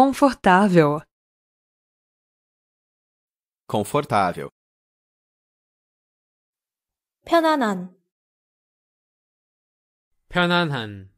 Confortável. Confortável. 편안한. 편안한.